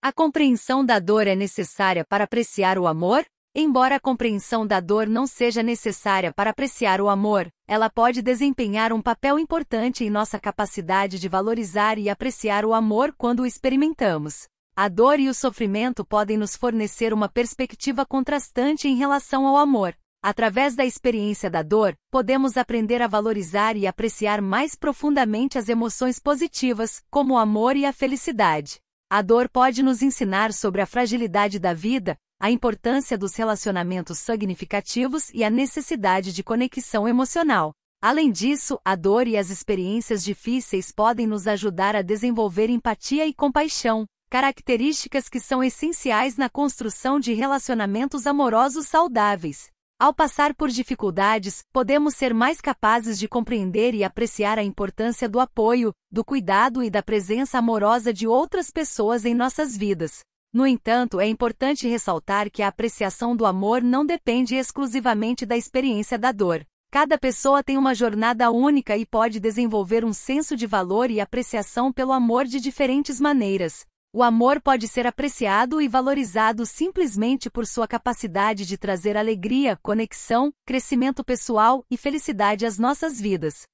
A compreensão da dor é necessária para apreciar o amor? Embora a compreensão da dor não seja necessária para apreciar o amor, ela pode desempenhar um papel importante em nossa capacidade de valorizar e apreciar o amor quando o experimentamos. A dor e o sofrimento podem nos fornecer uma perspectiva contrastante em relação ao amor. Através da experiência da dor, podemos aprender a valorizar e apreciar mais profundamente as emoções positivas, como o amor e a felicidade. A dor pode nos ensinar sobre a fragilidade da vida, a importância dos relacionamentos significativos e a necessidade de conexão emocional. Além disso, a dor e as experiências difíceis podem nos ajudar a desenvolver empatia e compaixão, características que são essenciais na construção de relacionamentos amorosos saudáveis. Ao passar por dificuldades, podemos ser mais capazes de compreender e apreciar a importância do apoio, do cuidado e da presença amorosa de outras pessoas em nossas vidas. No entanto, é importante ressaltar que a apreciação do amor não depende exclusivamente da experiência da dor. Cada pessoa tem uma jornada única e pode desenvolver um senso de valor e apreciação pelo amor de diferentes maneiras. O amor pode ser apreciado e valorizado simplesmente por sua capacidade de trazer alegria, conexão, crescimento pessoal e felicidade às nossas vidas.